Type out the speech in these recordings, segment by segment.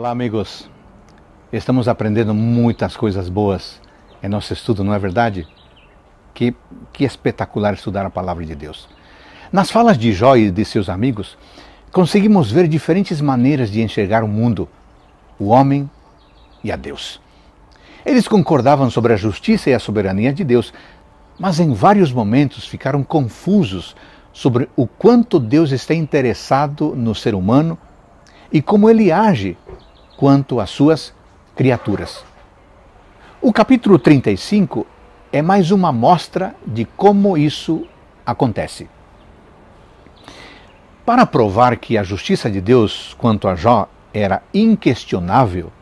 Olá, amigos. Estamos aprendendo muitas coisas boas em nosso estudo, não é verdade? Que, que espetacular estudar a palavra de Deus. Nas falas de Jó e de seus amigos, conseguimos ver diferentes maneiras de enxergar o mundo, o homem e a Deus. Eles concordavam sobre a justiça e a soberania de Deus, mas em vários momentos ficaram confusos sobre o quanto Deus está interessado no ser humano e como ele age quanto às suas criaturas. O capítulo 35 é mais uma mostra de como isso acontece. Para provar que a justiça de Deus quanto a Jó era inquestionável,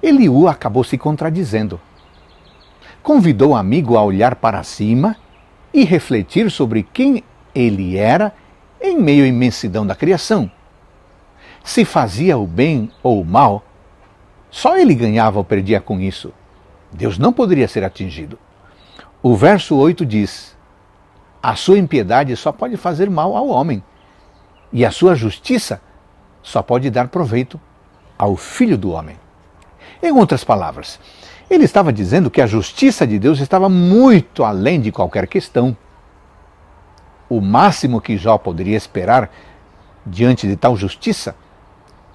Eliú acabou se contradizendo. Convidou o amigo a olhar para cima e refletir sobre quem ele era em meio à imensidão da criação se fazia o bem ou o mal, só ele ganhava ou perdia com isso. Deus não poderia ser atingido. O verso 8 diz: A sua impiedade só pode fazer mal ao homem, e a sua justiça só pode dar proveito ao filho do homem. Em outras palavras, ele estava dizendo que a justiça de Deus estava muito além de qualquer questão. O máximo que Jó poderia esperar diante de tal justiça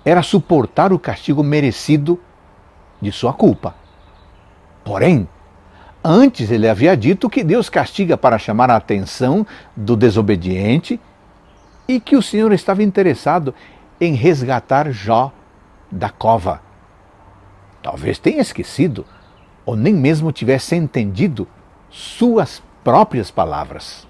era suportar o castigo merecido de sua culpa. Porém, antes ele havia dito que Deus castiga para chamar a atenção do desobediente e que o Senhor estava interessado em resgatar Jó da cova. Talvez tenha esquecido ou nem mesmo tivesse entendido suas próprias palavras.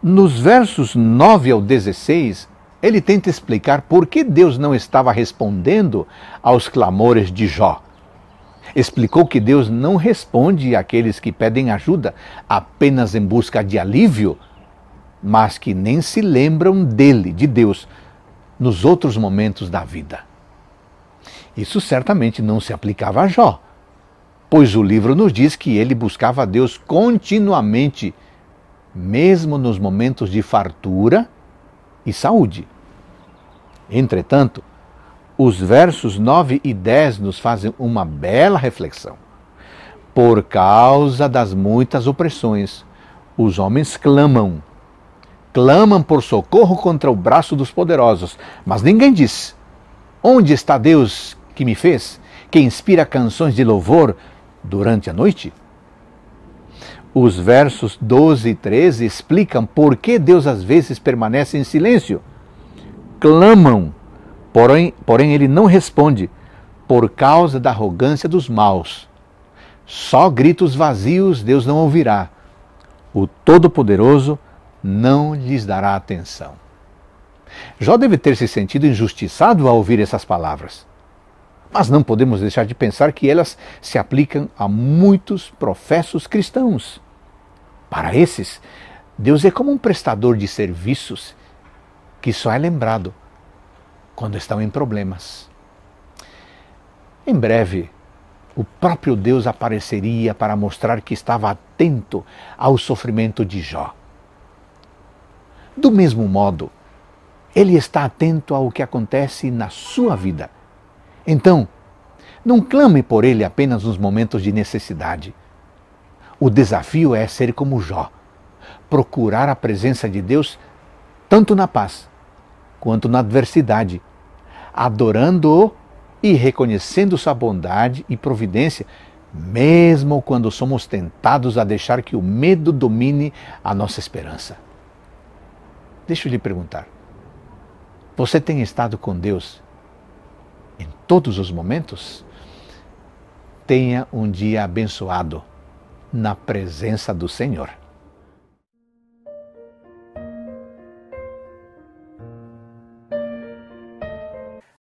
Nos versos 9 ao 16, ele tenta explicar por que Deus não estava respondendo aos clamores de Jó. Explicou que Deus não responde àqueles que pedem ajuda apenas em busca de alívio, mas que nem se lembram dele, de Deus, nos outros momentos da vida. Isso certamente não se aplicava a Jó, pois o livro nos diz que ele buscava a Deus continuamente, mesmo nos momentos de fartura e saúde. Entretanto, os versos 9 e 10 nos fazem uma bela reflexão. Por causa das muitas opressões, os homens clamam. Clamam por socorro contra o braço dos poderosos, mas ninguém diz: Onde está Deus que me fez, que inspira canções de louvor durante a noite? Os versos 12 e 13 explicam por que Deus às vezes permanece em silêncio. Clamam, porém, porém ele não responde, por causa da arrogância dos maus. Só gritos vazios Deus não ouvirá. O Todo-Poderoso não lhes dará atenção. Jó deve ter se sentido injustiçado ao ouvir essas palavras. Mas não podemos deixar de pensar que elas se aplicam a muitos professos cristãos. Para esses, Deus é como um prestador de serviços que só é lembrado quando estão em problemas. Em breve, o próprio Deus apareceria para mostrar que estava atento ao sofrimento de Jó. Do mesmo modo, ele está atento ao que acontece na sua vida então, não clame por ele apenas nos momentos de necessidade. O desafio é ser como Jó, procurar a presença de Deus tanto na paz quanto na adversidade, adorando-o e reconhecendo sua bondade e providência, mesmo quando somos tentados a deixar que o medo domine a nossa esperança. Deixa eu lhe perguntar: você tem estado com Deus em todos os momentos, tenha um dia abençoado na presença do Senhor.